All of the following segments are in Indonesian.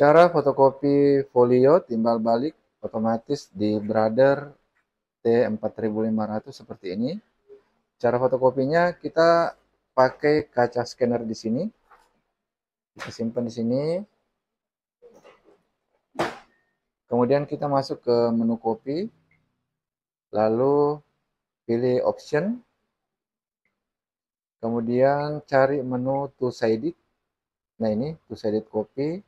Cara fotokopi folio timbal balik otomatis di Brother T4500 seperti ini. Cara fotokopinya kita pakai kaca scanner di sini. Kita simpan di sini. Kemudian kita masuk ke menu copy. Lalu pilih option. Kemudian cari menu two-sided. Nah ini two-sided copy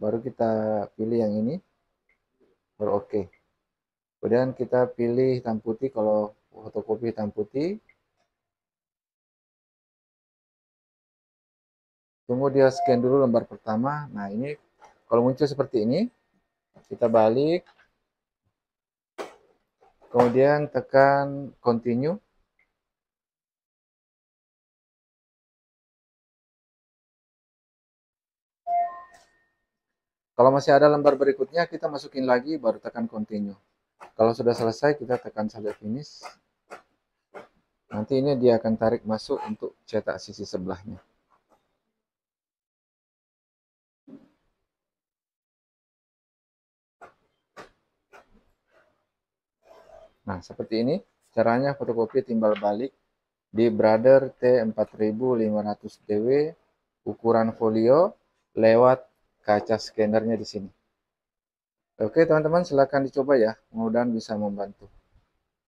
baru kita pilih yang ini baru oke okay. kemudian kita pilih hitam putih kalau fotokopi hitam putih tunggu dia scan dulu lembar pertama nah ini kalau muncul seperti ini kita balik kemudian tekan continue Kalau masih ada lembar berikutnya, kita masukin lagi, baru tekan continue. Kalau sudah selesai, kita tekan saja finish. Nanti ini dia akan tarik masuk untuk cetak sisi sebelahnya. Nah, seperti ini caranya fotokopi timbal balik di Brother T4500DW ukuran folio lewat kaca scannernya di sini. Oke teman-teman silahkan dicoba ya, mudah-mudahan bisa membantu.